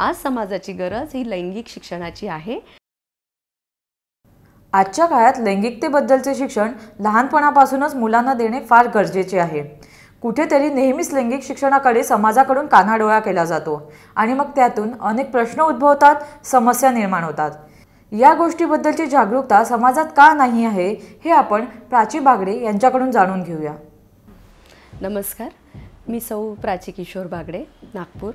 आज समाजाची गरज ही लैंगिक शिक्षणाची आहे आजच्या काळात लैंगिकतेबद्दलचे शिक्षण लहानपणापासूनच मुलांना देणे फार गरजेचे आहे कुठेतरी नेहमीच लैंगिक शिक्षणाकडे समाजाकडून कानाडोळा केला जातो आणि मग त्यातून अनेक प्रश्न उद्भवतात समस्या निर्माण होतात या गोष्टीबद्दलची जागरूकता समाजात का नाही आहे हे आपण प्राची बागडे यांच्याकडून जाणून घेऊया नमस्कार मी सौ प्राची किशोर बागडे नागपूर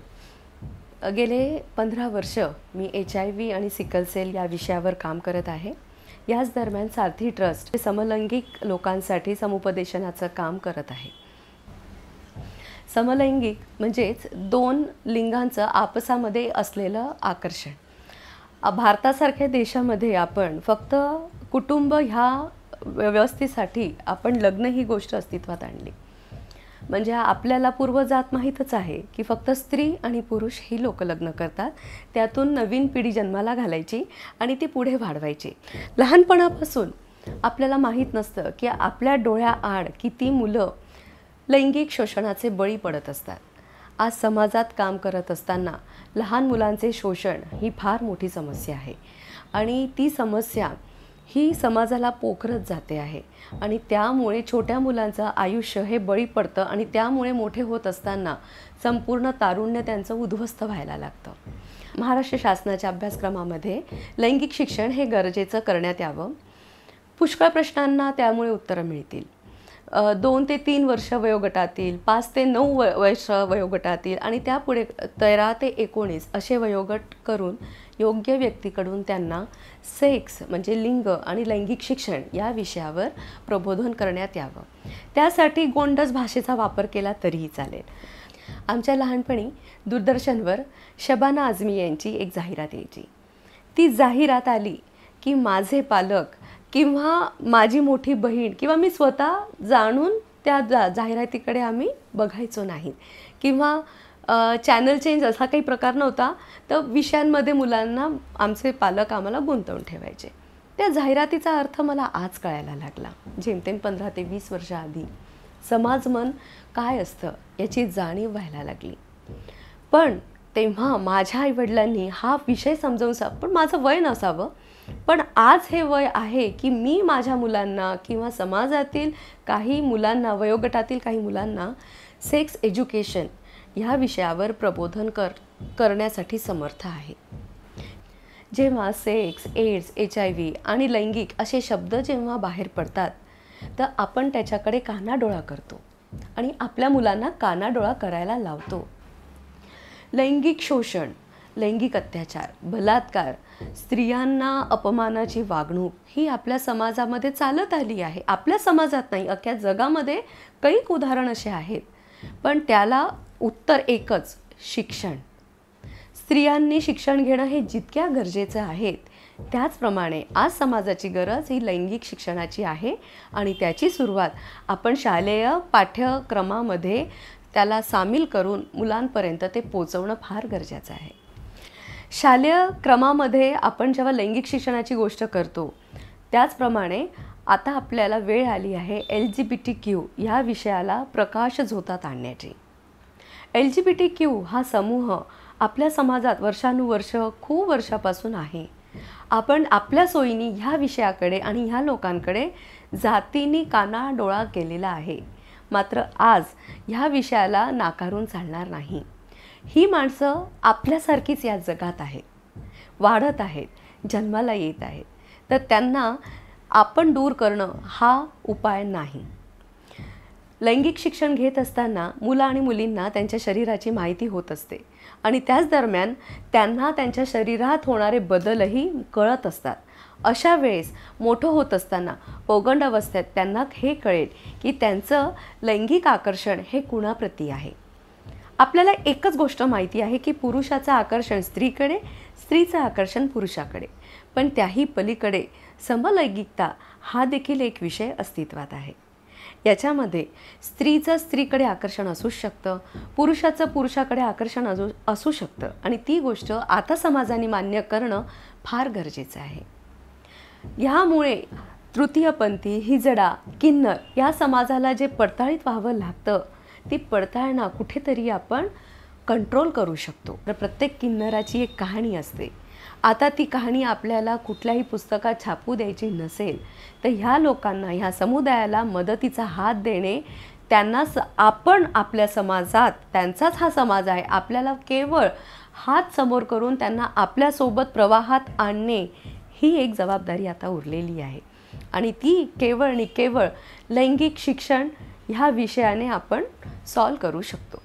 गेले पंधरा वर्ष मी एच आय व्ही आणि सिकल सेल या विषयावर काम करत आहे याच दरम्यान सारथी ट्रस्ट हे समलैंगिक लोकांसाठी समुपदेशनाचं काम करत आहे समलैंगिक म्हणजेच दोन लिंगांचं आपसामध्ये असलेलं आकर्षण भारतासारख्या देशामध्ये आपण फक्त कुटुंब ह्या व्यवस्थेसाठी आपण लग्न ही गोष्ट अस्तित्वात आणली म्हणजे आपल्याला पूर्वजात माहीतच आहे की फक्त स्त्री आणि पुरुष ही लोक लग्न करतात त्यातून नवीन पिढी जन्माला घालायची आणि ती पुढे वाढवायची लहानपणापासून आपल्याला माहीत नसतं की आपल्या डोळ्याआड किती मुलं लैंगिक शोषणाचे बळी पडत असतात आज समाजात काम करत असताना लहान मुलांचे शोषण ही फार मोठी समस्या आहे आणि ती समस्या ही समाजाला पोखरत जाते आहे आणि त्यामुळे छोट्या मुलांचं आयुष्य हे बळी पडतं आणि त्यामुळे मोठे होत असताना संपूर्ण तारुण्य त्यांचं उद्ध्वस्त व्हायला लागतं महाराष्ट्र शासनाच्या अभ्यासक्रमामध्ये लैंगिक शिक्षण हे गरजेचं करण्यात यावं पुष्कळ प्रश्नांना त्यामुळे उत्तरं मिळतील दोन ते तीन वर्ष वयोगटातील पाच ते नऊ व वर्ष वयोगटातील आणि त्यापुढे तेरा ते एकोणीस असे वयोगट करून योग्य व्यक्तीकडून त्यांना सेक्स म्हणजे लिंग आणि लैंगिक शिक्षण या विषयावर प्रबोधन करण्यात यावं त्यासाठी गोंडस भाषेचा वापर केला तरीही चालेल आमच्या लहानपणी दूरदर्शनवर शबाना आझमी यांची एक जाहिरात यायची ती जाहिरात आली की माझे पालक किंवा माझी मोठी बहीण किंवा मी स्वतः जाणून त्या जा जाहिरातीकडे आम्ही बघायचो नाही किंवा चॅनल चेंज असा काही प्रकार नव्हता तर विषयांमध्ये मुलांना आमचे पालक आम्हाला गुंतवून ठेवायचे त्या जाहिरातीचा अर्थ मला आज कळायला लागला जेमतेम पंधरा ते वीस वर्षाआधी समाजमन काय असतं याची जाणीव व्हायला लागली पण तेव्हा माझ्या आईवडिलांनी हा विषय समजावून सा पण माझं वय नसावं पण आज हे वय आहे की मी माझ्या मुलांना किंवा समाजातील काही मुलांना वयोगटातील काही मुलांना सेक्स एज्युकेशन ह्या विषयावर प्रबोधन कर करण्यासाठी समर्थ आहे जेव्हा sex AIDS H I V आणि लैंगिक असे शब्द जेव्हा बाहेर पडतात तर आपण त्याच्याकडे कानाडोळा करतो आणि आपल्या मुलांना कानाडोळा करायला लावतो लैंगिक शोषण लैंगिक अत्याचार बलात्कार स्त्रियांना अपमानाची वागणूक ही आपल्या समाजामध्ये चालत आली आहे आपल्या समाजात नाही अख्ख्या जगामध्ये कैक उदाहरण असे आहेत पण त्याला उत्तर एकच शिक्षण स्त्रियांनी शिक्षण घेणं हे जितक्या गरजेचं आहे त्याचप्रमाणे आज समाजाची गरज ही लैंगिक शिक्षणाची आहे आणि त्याची सुरुवात आपण शालेय पाठ्यक्रमामध्ये त्याला सामील करून मुलांपर्यंत ते पोचवणं फार गरजेचं आहे शालेय क्रमामध्ये आपण जेव्हा लैंगिक शिक्षणाची गोष्ट करतो त्याचप्रमाणे आता आपल्याला वेळ आली आहे L G B T Q ह्या विषयाला प्रकाश झोतात आणण्याची L G B T Q हा समूह आपल्या समाजात वर्षानुवर्ष खूप वर्षापासून आहे आपण आपल्या सोयीनी ह्या विषयाकडे आणि ह्या लोकांकडे जातीनी काना डोळा केलेला आहे मात्र आज ह्या विषयाला नाकारून चालणार नाही ही माणसं आपल्यासारखीच या जगात आहेत वाढत आहेत जन्माला येत आहेत तर त्यांना आपण दूर करणं हा उपाय नाही लैंगिक शिक्षण घेत असताना मुलं आणि मुलींना त्यांच्या शरीराची माहिती होत असते आणि त्याच दरम्यान त्यांना त्यांच्या शरीरात होणारे बदलही कळत असतात अशा वेळेस मोठं होत असताना पौगंड अवस्थेत त्यांना हे कळेल की त्यांचं लैंगिक आकर्षण हे कुणाप्रती आहे आपल्याला एकच गोष्ट माहिती आहे की पुरुषाचं आकर्षण स्त्रीकडे स्त्रीचं आकर्षण पुरुषाकडे पण त्याही पलीकडे समलैंगिकता हा देखील एक विषय अस्तित्वात आहे याच्यामध्ये स्त्रीचं स्त्रीकडे आकर्षण असू शकतं पुरुषाचं पुरुषाकडे आकर्षण असू असू शकतं आणि ती गोष्ट आता समाजाने मान्य करणं फार गरजेचं आहे ह्यामुळे तृतीयपंथी हिजडा किन्नर या समाजाला जे पडताळीत व्हावं लागतं ती पडताळणा कुठेतरी आपण कंट्रोल करू शकतो तर प्रत्येक किन्नराची एक कहाणी असते आता ती कहाणी आपल्याला कुठल्याही पुस्तकात छापू द्यायची नसेल तर ह्या लोकांना ह्या समुदायाला मदतीचा हात देणे त्यांना स आपण आपल्या समाजात त्यांचाच हा समाज आहे आपल्याला केवळ हात समोर करून त्यांना आपल्यासोबत प्रवाहात आणणे ही एक जबाबदारी आता उरलेली आहे आणि ती केवळ आणि केवळ लैंगिक शिक्षण ह्या विषयाने आपण सॉल्व करू शकतो